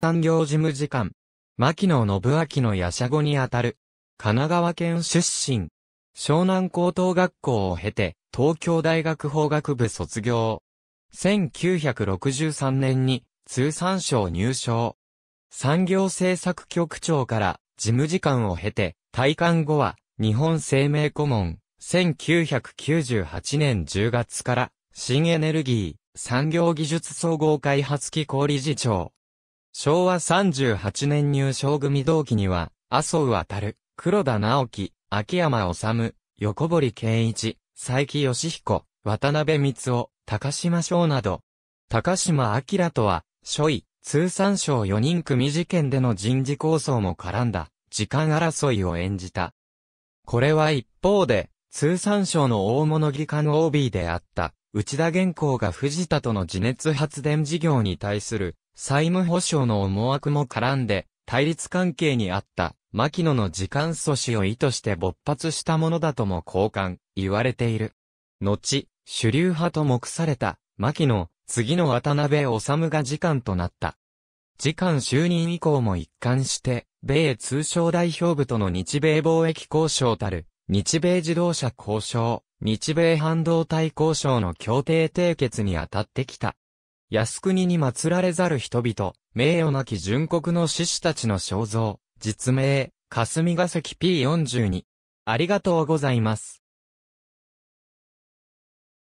産業事務次官。牧野信明の夜叉後にあたる。神奈川県出身。湘南高等学校を経て、東京大学法学部卒業。1963年に通産省入省。産業政策局長から事務次官を経て、退官後は日本生命顧問。1998年10月から新エネルギー産業技術総合開発機構理事長。昭和38年入賞組同期には、麻生渡、黒田直樹、秋山治、横堀健一、佐伯義彦、渡辺光夫、高島翔など、高島明とは、初位、通産省4人組事件での人事構想も絡んだ、時間争いを演じた。これは一方で、通産省の大物議官 OB であった、内田原稿が藤田との地熱発電事業に対する債務保障の思惑も絡んで、対立関係にあった、牧野の時間阻止を意図して勃発したものだとも交換、言われている。後、主流派と目された、牧野、次の渡辺治が時間となった。時間就任以降も一貫して、米通商代表部との日米貿易交渉たる、日米自動車交渉、日米半導体交渉の協定締結にあたってきた。靖国に祀られざる人々、名誉なき純国の志士たちの肖像、実名、霞ヶ関 P42。ありがとうございます。